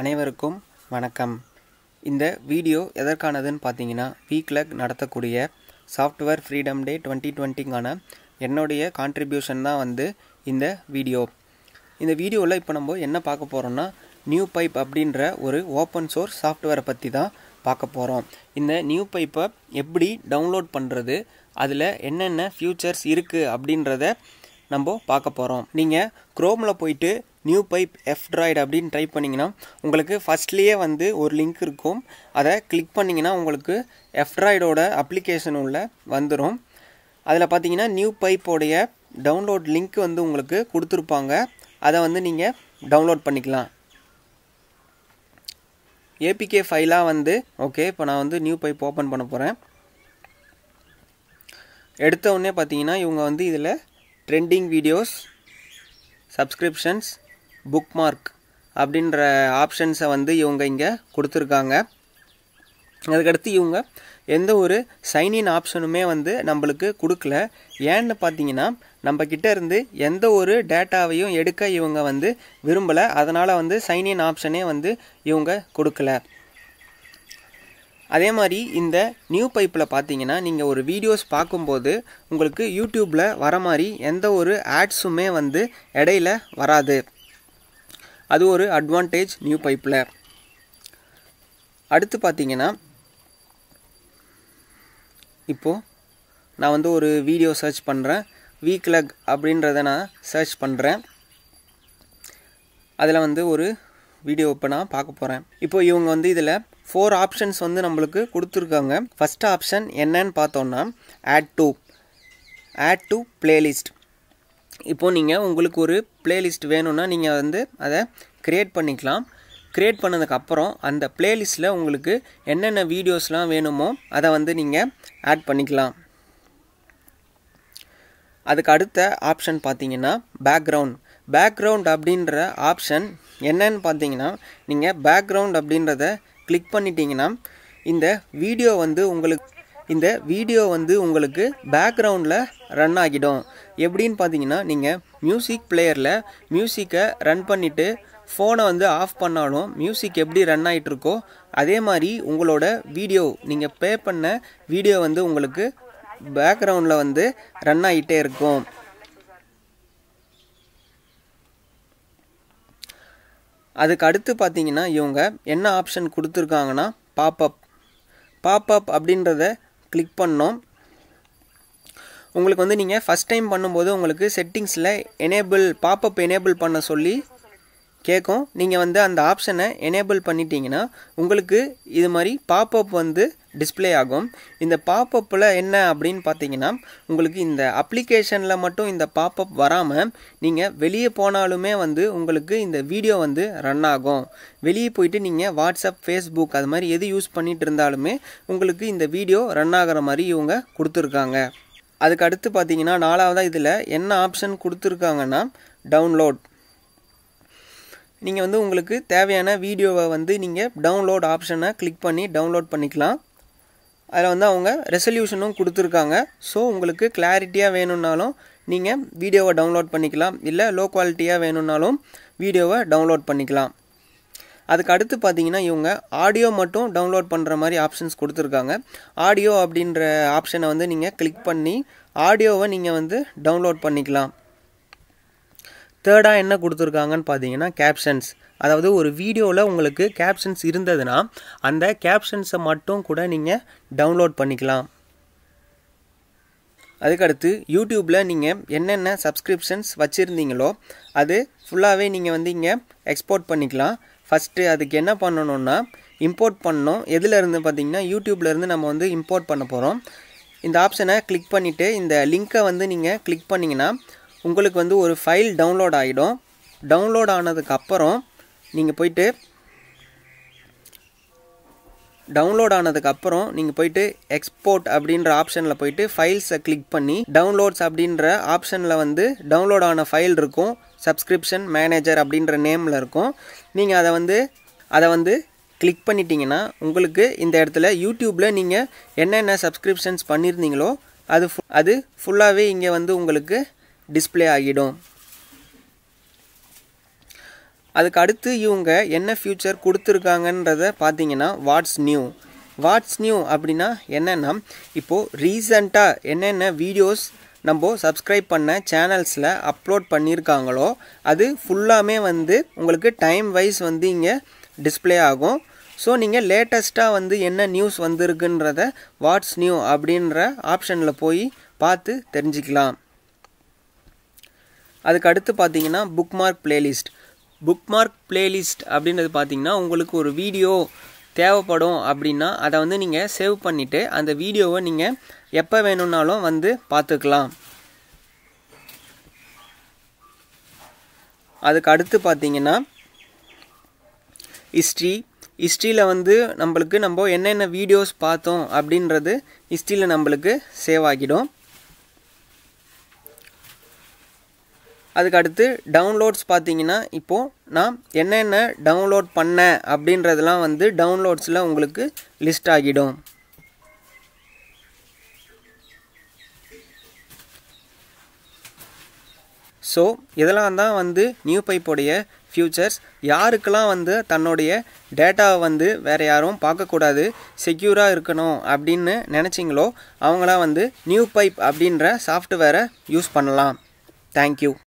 அனைவருக்கும் வணக்கம் இந்த வீடியோ எதற்கானதுன்னு பார்த்தீங்கன்னா வீக்கில் நடத்தக்கூடிய சாஃப்ட்வேர் ஃப்ரீடம் டே டுவெண்ட்டி டுவெண்ட்டிக்கான என்னுடைய கான்ட்ரிபியூஷன் தான் வந்து இந்த வீடியோ இந்த வீடியோவில் இப்போ நம்ம என்ன பார்க்க போகிறோம்னா நியூ பைப் அப்படின்ற ஒரு ஓப்பன் சோர்ஸ் சாஃப்ட்வேரை பற்றி தான் பார்க்க போகிறோம் இந்த நியூ பைப்பை எப்படி டவுன்லோட் பண்ணுறது அதில் என்னென்ன ஃபியூச்சர்ஸ் இருக்குது அப்படின்றத நம்ம பார்க்க போகிறோம் நீங்கள் க்ரோமில் போயிட்டு நியூ பைப் எஃப் ட்ராய்டு அப்படின்னு ட்ரை பண்ணிங்கன்னா உங்களுக்கு ஃபஸ்ட்லேயே வந்து ஒரு லிங்க் இருக்கும் அதை கிளிக் பண்ணிங்கன்னா உங்களுக்கு எஃப் ட்ராய்டோட அப்ளிகேஷன் உள்ள வந்துடும் அதில் பார்த்தீங்கன்னா நியூ பைப்போடைய டவுன்லோட் லிங்க் வந்து உங்களுக்கு கொடுத்துருப்பாங்க அதை வந்து நீங்கள் டவுன்லோட் பண்ணிக்கலாம் ஏபிகே ஃபைலாக வந்து ஓகே இப்போ நான் வந்து நியூ பைப் ஓப்பன் பண்ண போகிறேன் எடுத்த உடனே பார்த்தீங்கன்னா இவங்க வந்து இதில் trending videos subscriptions bookmark அப்படின்ற ஆப்ஷன்ஸை வந்து இவங்க இங்கே கொடுத்துருக்காங்க அதுக்கடுத்து இவங்க எந்த ஒரு சைனின் ஆப்ஷனுமே வந்து நம்மளுக்கு கொடுக்கல ஏன்னு பார்த்தீங்கன்னா நம்ம கிட்ட இருந்து எந்த ஒரு டேட்டாவையும் எடுக்க இவங்க வந்து விரும்பலை அதனால் வந்து சைனின் ஆப்ஷனே வந்து இவங்க கொடுக்கல அதே மாதிரி இந்த நியூ பைப்பில் பார்த்தீங்கன்னா நீங்கள் ஒரு வீடியோஸ் பார்க்கும்போது உங்களுக்கு யூடியூப்பில் வர மாதிரி எந்த ஒரு ஆட்ஸுமே வந்து இடையில வராது அது ஒரு அட்வான்டேஜ் நியூ பைப்பில் அடுத்து பார்த்தீங்கன்னா இப்போது நான் வந்து ஒரு வீடியோ சர்ச் பண்ணுறேன் வீக்லக் அப்படின்றத நான் சர்ச் பண்ணுறேன் அதில் வந்து ஒரு வீடியோ இப்போ நான் பார்க்க போகிறேன் இப்போ இவங்க வந்து இதில் ஃபோர் ஆப்ஷன்ஸ் வந்து நம்மளுக்கு கொடுத்துருக்காங்க ஃபஸ்ட் ஆப்ஷன் என்னன்னு பார்த்தோன்னா add to add to playlist இப்போது நீங்கள் உங்களுக்கு ஒரு பிளேலிஸ்ட் வேணும்னா நீங்கள் வந்து அதை க்ரியேட் பண்ணிக்கலாம் க்ரியேட் பண்ணதுக்கப்புறம் அந்த பிளேலிஸ்ட்டில் உங்களுக்கு என்னென்ன வீடியோஸ்லாம் வேணுமோ அதை வந்து நீங்கள் ஆட் பண்ணிக்கலாம் அதுக்கு அடுத்த ஆப்ஷன் பார்த்தீங்கன்னா பேக்ரவுண்ட் பேக்ரவுண்ட் அப்படின்ற ஆப்ஷன் என்னன்னு பார்த்தீங்கன்னா நீங்கள் பேக்ரவுண்ட் அப்படின்றத கிளிக் பண்ணிட்டீங்கன்னா இந்த வீடியோ வந்து உங்களுக்கு இந்த வீடியோ வந்து உங்களுக்கு பேக்ரவுண்டில் ரன் ஆகிடும் எப்படின்னு பார்த்தீங்கன்னா நீங்கள் மியூசிக் பிளேயரில் மியூசிக்கை ரன் பண்ணிவிட்டு ஃபோனை வந்து ஆஃப் பண்ணாலும் மியூசிக் எப்படி ரன் ஆகிட்ருக்கோ அதே மாதிரி உங்களோட வீடியோ நீங்கள் ப்ளே பண்ண வீடியோ வந்து உங்களுக்கு பேக்ரவுண்டில் வந்து ரன் ஆகிட்டே இருக்கும் அதுக்கு அடுத்து பார்த்தீங்கன்னா இவங்க என்ன ஆப்ஷன் கொடுத்துருக்காங்கன்னா பாப்அப் பாப்பப் அப்படின்றத கிளிக் பண்ணோம் உங்களுக்கு வந்து நீங்கள் ஃபஸ்ட் டைம் பண்ணும்போது உங்களுக்கு செட்டிங்ஸில் எனேபிள் பாப்பப் எனேபிள் பண்ண சொல்லி கேட்கும் நீங்கள் வந்து அந்த ஆப்ஷனை எனேபிள் பண்ணிட்டீங்கன்னா உங்களுக்கு இது மாதிரி பாப்பப் வந்து டிஸ்பிளே ஆகும் இந்த பாப்பப்பில் என்ன அப்படின்னு பார்த்தீங்கன்னா உங்களுக்கு இந்த அப்ளிகேஷனில் மட்டும் இந்த பாப்பப் வராமல் நீங்கள் வெளியே போனாலுமே வந்து உங்களுக்கு இந்த வீடியோ வந்து ரன் ஆகும் வெளியே போயிட்டு நீங்கள் வாட்ஸ்அப் ஃபேஸ்புக் அது மாதிரி எது யூஸ் பண்ணிகிட்டு இருந்தாலுமே உங்களுக்கு இந்த வீடியோ ரன் ஆகிற மாதிரி இவங்க கொடுத்துருக்காங்க அதுக்கு அடுத்து பார்த்தீங்கன்னா நாலாவதாக இதில் என்ன ஆப்ஷன் கொடுத்துருக்காங்கன்னா டவுன்லோட் நீங்கள் வந்து உங்களுக்கு தேவையான வீடியோவை வந்து நீங்கள் டவுன்லோட் ஆப்ஷனை கிளிக் பண்ணி டவுன்லோட் பண்ணிக்கலாம் அதில் வந்து அவங்க ரெசல்யூஷனும் கொடுத்துருக்காங்க ஸோ உங்களுக்கு கிளாரிட்டியாக வேணும்னாலும் நீங்கள் வீடியோவை டவுன்லோட் பண்ணிக்கலாம் இல்லை லோ குவாலிட்டியாக வேணும்னாலும் வீடியோவை டவுன்லோட் பண்ணிக்கலாம் அதுக்கு அடுத்து பார்த்தீங்கன்னா இவங்க ஆடியோ மட்டும் டவுன்லோட் பண்ணுற மாதிரி ஆப்ஷன்ஸ் கொடுத்துருக்காங்க ஆடியோ அப்படின்ற ஆப்ஷனை வந்து நீங்கள் கிளிக் பண்ணி ஆடியோவை நீங்கள் வந்து டவுன்லோட் பண்ணிக்கலாம் தேர்டாக என்ன கொடுத்துருக்காங்கன்னு பார்த்தீங்கன்னா கேப்ஷன்ஸ் அதாவது ஒரு வீடியோவில் உங்களுக்கு கேப்ஷன்ஸ் இருந்ததுன்னா அந்த கேப்ஷன்ஸை மட்டும் கூட நீங்கள் டவுன்லோட் பண்ணிக்கலாம் அதுக்கடுத்து யூடியூப்பில் நீங்கள் என்னென்ன சப்ஸ்கிரிப்ஷன்ஸ் வச்சுருந்தீங்களோ அது ஃபுல்லாகவே நீங்கள் வந்து இங்கே எக்ஸ்போர்ட் பண்ணிக்கலாம் ஃபஸ்ட்டு அதுக்கு என்ன பண்ணணுன்னா இம்போர்ட் பண்ணோம் எதுலேருந்து பார்த்திங்கன்னா யூடியூப்லேருந்து நம்ம வந்து இம்போர்ட் பண்ண போகிறோம் இந்த ஆப்ஷனை கிளிக் பண்ணிவிட்டு இந்த லிங்க்கை வந்து நீங்கள் கிளிக் பண்ணிங்கன்னா உங்களுக்கு வந்து ஒரு ஃபைல் டவுன்லோட் ஆகிடும் டவுன்லோட் ஆனதுக்கப்புறம் நீங்கள் போயிட்டு டவுன்லோட் ஆனதுக்கப்புறம் நீங்கள் போயிட்டு எக்ஸ்போர்ட் அப்படின்ற ஆப்ஷனில் போயிட்டு ஃபைல்ஸை கிளிக் பண்ணி டவுன்லோட்ஸ் அப்படின்ற ஆப்ஷனில் வந்து டவுன்லோட் ஆன ஃபைல் இருக்கும் சப்ஸ்கிரிப்ஷன் மேனேஜர் அப்படின்ற நேமில் இருக்கும் நீங்கள் அதை வந்து அதை வந்து கிளிக் பண்ணிட்டீங்கன்னா உங்களுக்கு இந்த இடத்துல யூடியூப்பில் நீங்கள் என்னென்ன சப்ஸ்கிரிப்ஷன்ஸ் பண்ணியிருந்தீங்களோ அது அது ஃபுல்லாகவே இங்கே வந்து உங்களுக்கு டிஸ்பிளே ஆகிடும் அதுக்கு அடுத்து இவங்க என்ன ஃபியூச்சர் கொடுத்துருக்காங்கன்றத பார்த்தீங்கன்னா வாட்ஸ் நியூ வாட்ஸ் நியூ அப்படின்னா என்னென்னா இப்போது ரீசண்டாக என்னென்ன வீடியோஸ் நம்ம சப்ஸ்கிரைப் பண்ண சேனல்ஸில் அப்லோட் பண்ணியிருக்காங்களோ அது ஃபுல்லாமே வந்து உங்களுக்கு டைம் வைஸ் வந்து இங்கே டிஸ்பிளே ஆகும் ஸோ நீங்கள் லேட்டஸ்ட்டாக வந்து என்ன நியூஸ் வந்திருக்குன்றத வாட்ஸ் நியூ அப்படின்ற ஆப்ஷனில் போய் பார்த்து தெரிஞ்சுக்கலாம் அதுக்கு அடுத்து பார்த்தீங்கன்னா bookmark playlist bookmark playlist அப்படின்றது பார்த்தீங்கன்னா உங்களுக்கு ஒரு வீடியோ தேவைப்படும் அப்படின்னா அதை வந்து நீங்கள் சேவ் பண்ணிவிட்டு அந்த வீடியோவை நீங்கள் எப்போ வேணும்னாலும் வந்து பார்த்துக்கலாம் அதுக்கு அடுத்து பார்த்தீங்கன்னா ஹிஸ்ட்ரி ஹிஸ்ட்ரியில் வந்து நம்மளுக்கு நம்ம என்னென்ன வீடியோஸ் பார்த்தோம் அப்படின்றது ஹிஸ்ட்ரியில் நம்மளுக்கு சேவ் ஆகிடும் அதுக்கு அடுத்து டவுன்லோட்ஸ் பார்த்தீங்கன்னா இப்போது நான் என்னென்ன டவுன்லோட் பண்ணேன் அப்படின்றதெல்லாம் வந்து டவுன்லோட்ஸில் உங்களுக்கு லிஸ்ட் ஆகிடும் ஸோ இதெல்லாம் தான் வந்து நியூ பைப்போடைய ஃப்யூச்சர்ஸ் யாருக்கெல்லாம் வந்து தன்னுடைய டேட்டாவை வந்து வேறு யாரும் பார்க்கக்கூடாது செக்யூராக இருக்கணும் அப்படின்னு நினச்சிங்களோ அவங்களாம் வந்து நியூ பைப் அப்படின்ற சாஃப்ட்வேரை யூஸ் பண்ணலாம் தேங்க்யூ